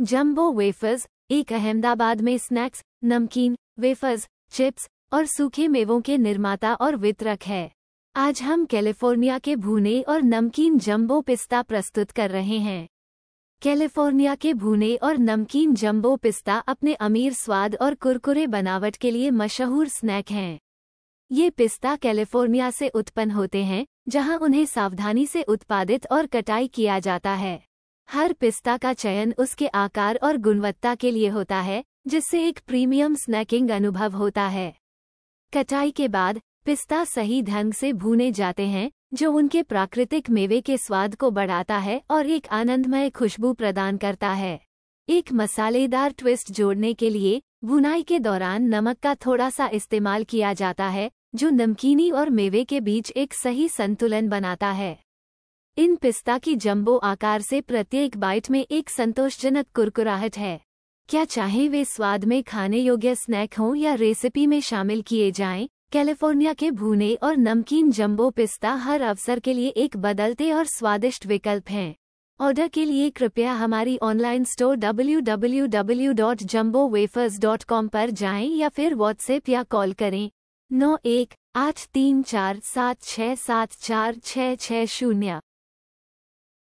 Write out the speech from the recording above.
जम्बो wafers एक अहमदाबाद में snacks नमकीन वेफर्स चिप्स और सूखे मेवों के निर्माता और वितरक है आज हम कैलिफोर्निया के भुने और नमकीन जम्बो पिस्ता प्रस्तुत कर रहे हैं कैलिफोर्निया के भुने और नमकीन जम्बो पिस्ता अपने अमीर स्वाद और कुरकुरे बनावट के लिए मशहूर स्नैक हैं ये पिस्ता कैलिफोर्निया से उत्पन्न होते हैं जहां उन्हें सावधानी से उत्पादित और कटाई किया जाता है हर पिस्ता का चयन उसके आकार और गुणवत्ता के लिए होता है जिससे एक प्रीमियम स्नैकिंग अनुभव होता है कटाई के बाद पिस्ता सही ढंग से भुने जाते हैं जो उनके प्राकृतिक मेवे के स्वाद को बढ़ाता है और एक आनंदमय खुशबू प्रदान करता है एक मसालेदार ट्विस्ट जोड़ने के लिए भुनाई के दौरान नमक का थोड़ा सा इस्तेमाल किया जाता है जो नमकीनी और मेवे के बीच एक सही संतुलन बनाता है इन पिस्ता की जंबो आकार से प्रत्येक बाइट में एक संतोषजनक कुरकुराहट है क्या चाहे वे स्वाद में खाने योग्य स्नैक हों या रेसिपी में शामिल किए जाएं, कैलिफोर्निया के भूने और नमकीन जंबो पिस्ता हर अवसर के लिए एक बदलते और स्वादिष्ट विकल्प हैं ऑर्डर के लिए कृपया हमारी ऑनलाइन स्टोर www.jumbowafers.com पर जाएं या फिर व्हाट्सएप या कॉल करें नौ एक आठ तीन चार सात छः सात चार छः छः शून्य